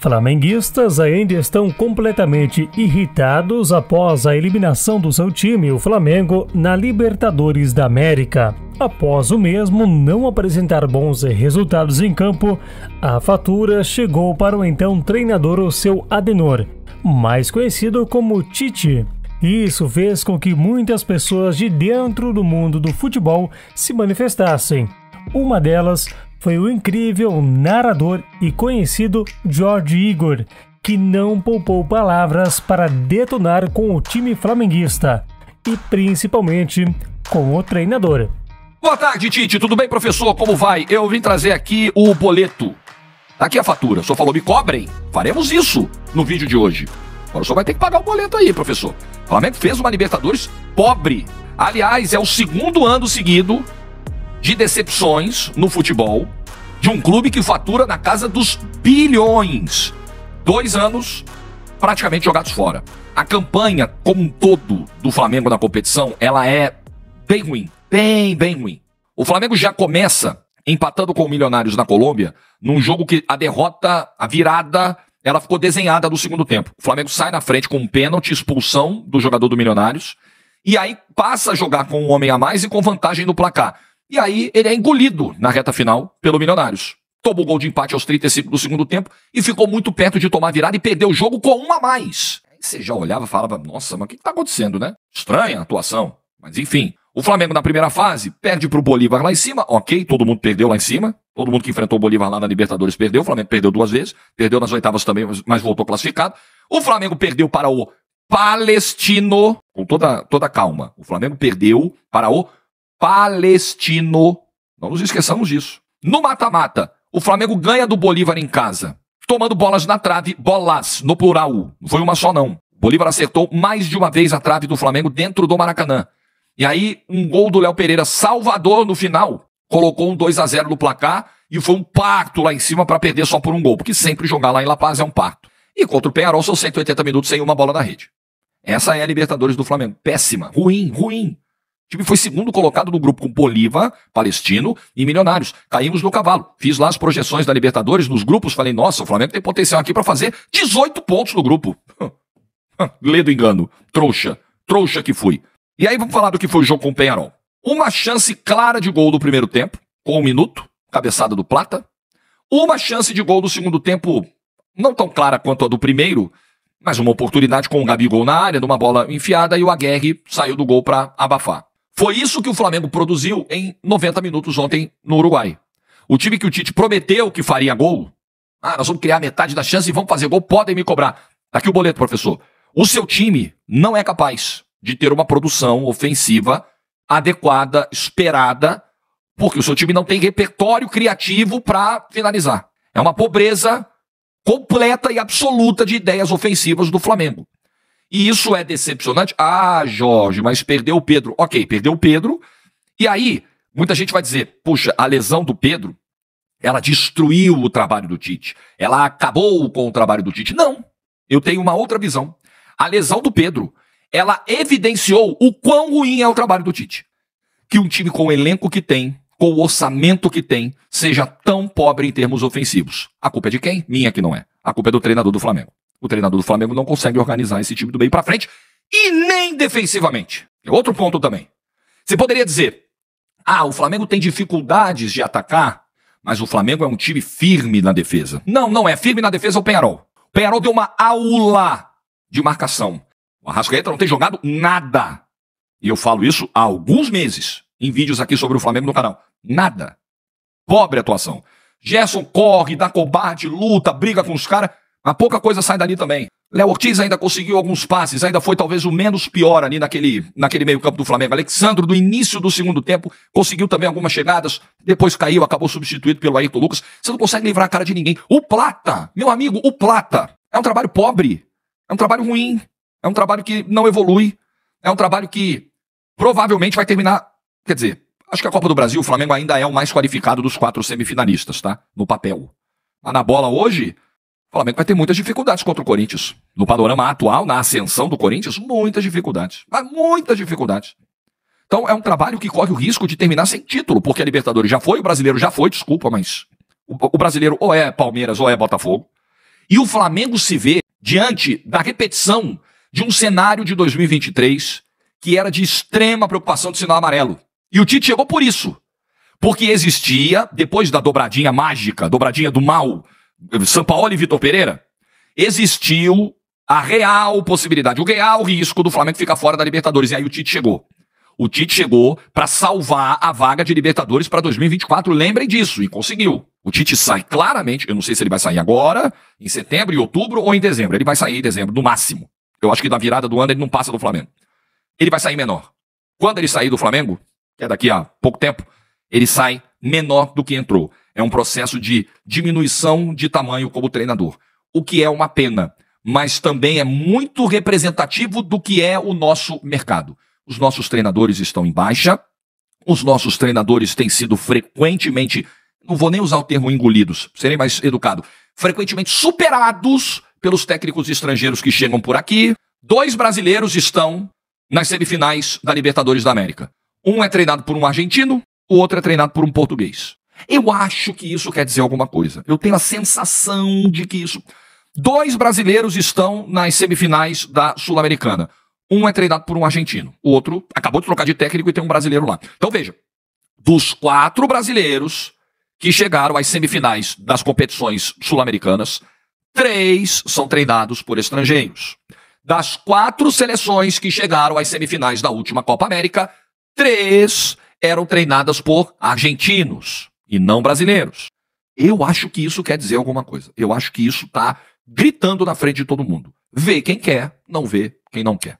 Flamenguistas ainda estão completamente irritados após a eliminação do seu time, o Flamengo, na Libertadores da América. Após o mesmo não apresentar bons resultados em campo, a fatura chegou para o então treinador o seu Adenor, mais conhecido como Tite. Isso fez com que muitas pessoas de dentro do mundo do futebol se manifestassem. Uma delas foi o incrível narrador e conhecido George Igor, que não poupou palavras para detonar com o time flamenguista e principalmente com o treinador. Boa tarde, Tite. Tudo bem, professor? Como vai? Eu vim trazer aqui o boleto. Tá aqui a fatura. O senhor falou, me cobrem. Faremos isso no vídeo de hoje. Agora o senhor vai ter que pagar o boleto aí, professor. O Flamengo fez uma Libertadores pobre. Aliás, é o segundo ano seguido de decepções no futebol de um clube que fatura na casa dos bilhões. Dois anos praticamente jogados fora. A campanha como um todo do Flamengo na competição, ela é bem ruim, bem, bem ruim. O Flamengo já começa empatando com o Milionários na Colômbia, num jogo que a derrota, a virada, ela ficou desenhada no segundo tempo. O Flamengo sai na frente com um pênalti, expulsão do jogador do Milionários, e aí passa a jogar com um homem a mais e com vantagem no placar. E aí ele é engolido na reta final pelo Milionários. Tomou o gol de empate aos 35 do segundo tempo e ficou muito perto de tomar virada e perdeu o jogo com uma a mais. Aí você já olhava e falava, nossa, mas o que, está acontecendo, né? Estranha a atuação. Mas enfim, o Flamengo na primeira fase perde para o Bolívar lá em cima, ok, todo mundo perdeu lá em cima, todo mundo que enfrentou o Bolívar lá na Libertadores perdeu, o Flamengo perdeu duas vezes, perdeu nas oitavas também, mas voltou classificado. O Flamengo perdeu para o Palestino, com toda, toda calma, o Flamengo perdeu para o palestino. Não nos esqueçamos disso. No mata-mata, o Flamengo ganha do Bolívar em casa, tomando bolas na trave, bolas, no plural. Não foi uma só, não. Bolívar acertou mais de uma vez a trave do Flamengo dentro do Maracanã. E aí, um gol do Léo Pereira salvador no final, colocou um 2 a 0 no placar e foi um pacto lá em cima para perder só por um gol, porque sempre jogar lá em La Paz é um pacto. E contra o Penharol são 180 minutos sem uma bola na rede. Essa é a Libertadores do Flamengo. Péssima, ruim, ruim. O tipo, time foi segundo colocado no grupo com Bolívar, Palestino e Milionários. Caímos no cavalo. Fiz lá as projeções da Libertadores nos grupos. Falei, nossa, o Flamengo tem potencial aqui para fazer 18 pontos no grupo. Ledo engano. Trouxa. Trouxa que fui. E aí vamos falar do que foi o jogo com o Penharol. Uma chance clara de gol do primeiro tempo, com um minuto, cabeçada do Plata. Uma chance de gol do segundo tempo, não tão clara quanto a do primeiro, mas uma oportunidade com o Gabigol na área, numa bola enfiada e o Aguerre saiu do gol para abafar. Foi isso que o Flamengo produziu em 90 minutos ontem no Uruguai. O time que o Tite prometeu que faria gol, ah, nós vamos criar metade da chance e vamos fazer gol, podem me cobrar. Tá aqui o boleto, professor. O seu time não é capaz de ter uma produção ofensiva adequada, esperada, porque o seu time não tem repertório criativo para finalizar. É uma pobreza completa e absoluta de ideias ofensivas do Flamengo. E isso é decepcionante. Ah, Jorge, mas perdeu o Pedro. Ok, perdeu o Pedro. E aí, muita gente vai dizer: puxa, a lesão do Pedro, ela destruiu o trabalho do Tite. Ela acabou com o trabalho do Tite. Não. Eu tenho uma outra visão. A lesão do Pedro, ela evidenciou o quão ruim é o trabalho do Tite. Que um time com o elenco que tem, com o orçamento que tem, seja tão pobre em termos ofensivos. A culpa é de quem? Minha que não é. A culpa é do treinador do Flamengo. O treinador do Flamengo não consegue organizar esse time do meio para frente e nem defensivamente. É outro ponto também. Você poderia dizer: "Ah, o Flamengo tem dificuldades de atacar, mas o Flamengo é um time firme na defesa". Não, não é firme na defesa é o Penharol. O Penharol deu uma aula de marcação. O Arrascaeta não tem jogado nada. E eu falo isso há alguns meses em vídeos aqui sobre o Flamengo no canal. Nada. Pobre atuação. Gerson corre, dá cobarde, luta, briga com os caras. A pouca coisa sai dali também. Léo Ortiz ainda conseguiu alguns passes, ainda foi talvez o menos pior ali naquele, naquele meio-campo do Flamengo. Alexandro, do início do segundo tempo, conseguiu também algumas chegadas, depois caiu, acabou substituído pelo Ayrton Lucas. Você não consegue livrar a cara de ninguém. O Plata, meu amigo, o Plata. É um trabalho pobre, é um trabalho ruim, é um trabalho que não evolui, é um trabalho que provavelmente vai terminar. Quer dizer, acho que a Copa do Brasil, o Flamengo ainda é o mais qualificado dos quatro semifinalistas, tá? No papel. Mas na bola hoje, o Flamengo vai ter muitas dificuldades contra o Corinthians. No panorama atual, na ascensão do Corinthians, muitas dificuldades. Mas muitas dificuldades. Então é um trabalho que corre o risco de terminar sem título, porque a Libertadores já foi, o brasileiro já foi, desculpa, mas o, o brasileiro ou é Palmeiras ou é Botafogo. E o Flamengo se vê diante da repetição de um cenário de 2023 que era de extrema preocupação de sinal amarelo. E o Tite chegou por isso. Porque existia, depois da dobradinha mágica, dobradinha do mal, são Paulo e Vitor Pereira, existiu a real possibilidade, o real risco do Flamengo ficar fora da Libertadores. E aí o Tite chegou. O Tite chegou para salvar a vaga de Libertadores para 2024. Lembrem disso, e conseguiu. O Tite sai claramente, eu não sei se ele vai sair agora, em setembro, em outubro ou em dezembro. Ele vai sair em dezembro, no máximo. Eu acho que da virada do ano ele não passa do Flamengo. Ele vai sair menor. Quando ele sair do Flamengo, que é daqui a pouco tempo, ele sai menor do que entrou. É um processo de diminuição de tamanho como treinador, o que é uma pena, mas também é muito representativo do que é o nosso mercado. Os nossos treinadores estão em baixa, os nossos treinadores têm sido frequentemente, não vou nem usar o termo engolidos, serei mais educado, frequentemente superados pelos técnicos estrangeiros que chegam por aqui. Dois brasileiros estão nas semifinais da Libertadores da América. Um é treinado por um argentino, o outro é treinado por um português. Eu acho que isso quer dizer alguma coisa. Eu tenho a sensação de que isso. Dois brasileiros estão nas semifinais da Sul-Americana. Um é treinado por um argentino, o outro acabou de trocar de técnico e tem um brasileiro lá. Então veja, dos quatro brasileiros que chegaram às semifinais das competições sul-americanas, três são treinados por estrangeiros. Das quatro seleções que chegaram às semifinais da última Copa América, três eram treinadas por argentinos e não brasileiros. Eu acho que isso quer dizer alguma coisa. Eu acho que isso está gritando na frente de todo mundo. Vê quem quer, não vê quem não quer.